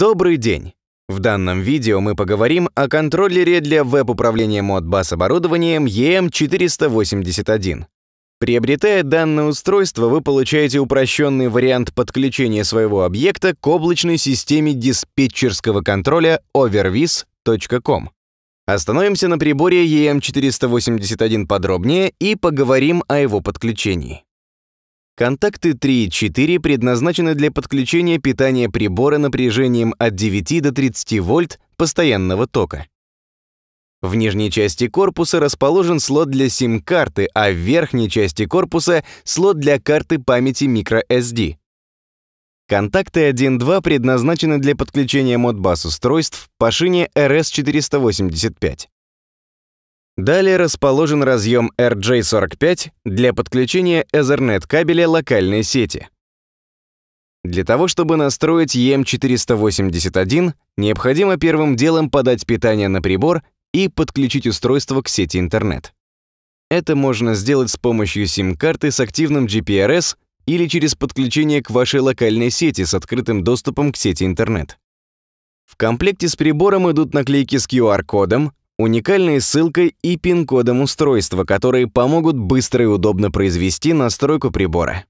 Добрый день! В данном видео мы поговорим о контроллере для веб-управления Modbus оборудованием EM481. Приобретая данное устройство, вы получаете упрощенный вариант подключения своего объекта к облачной системе диспетчерского контроля overvis.com. Остановимся на приборе EM481 подробнее и поговорим о его подключении. Контакты 3 и 4 предназначены для подключения питания прибора напряжением от 9 до 30 вольт постоянного тока. В нижней части корпуса расположен слот для sim карты а в верхней части корпуса — слот для карты памяти microSD. Контакты 1.2 предназначены для подключения модбас устройств по шине RS485. Далее расположен разъем RJ45 для подключения Ethernet кабеля локальной сети. Для того, чтобы настроить EM481, необходимо первым делом подать питание на прибор и подключить устройство к сети интернет. Это можно сделать с помощью сим-карты с активным GPRS или через подключение к вашей локальной сети с открытым доступом к сети интернет. В комплекте с прибором идут наклейки с QR-кодом, уникальной ссылкой и пин-кодом устройства, которые помогут быстро и удобно произвести настройку прибора.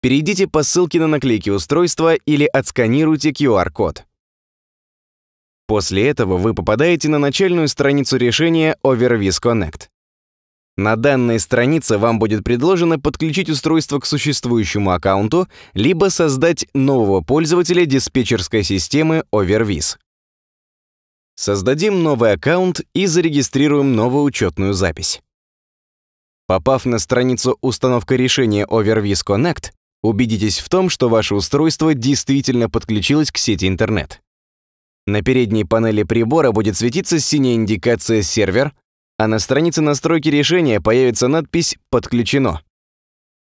Перейдите по ссылке на наклейке устройства или отсканируйте QR-код. После этого вы попадаете на начальную страницу решения Overvis Connect. На данной странице вам будет предложено подключить устройство к существующему аккаунту либо создать нового пользователя диспетчерской системы Overvis. Создадим новый аккаунт и зарегистрируем новую учетную запись. Попав на страницу установка решения Overvis Connect, убедитесь в том, что ваше устройство действительно подключилось к сети интернет. На передней панели прибора будет светиться синяя индикация «Сервер», а на странице настройки решения появится надпись «Подключено».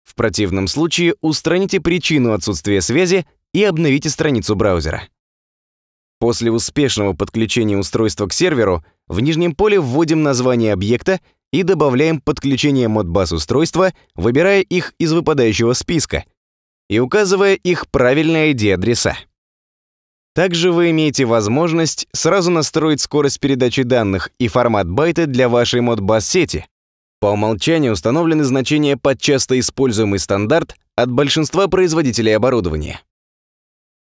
В противном случае устраните причину отсутствия связи и обновите страницу браузера. После успешного подключения устройства к серверу в нижнем поле вводим название объекта и добавляем подключение Modbus устройства, выбирая их из выпадающего списка и указывая их правильные ID-адреса. Также вы имеете возможность сразу настроить скорость передачи данных и формат байта для вашей Modbus-сети. По умолчанию установлены значения под часто используемый стандарт от большинства производителей оборудования.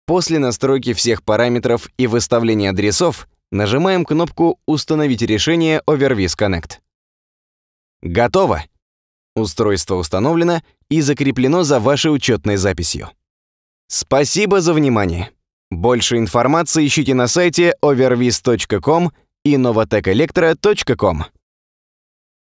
После настройки всех параметров и выставления адресов нажимаем кнопку «Установить решение Overvis Connect». Готово! Устройство установлено и закреплено за вашей учетной записью. Спасибо за внимание! Больше информации ищите на сайте overvis.com и novatechelektro.com.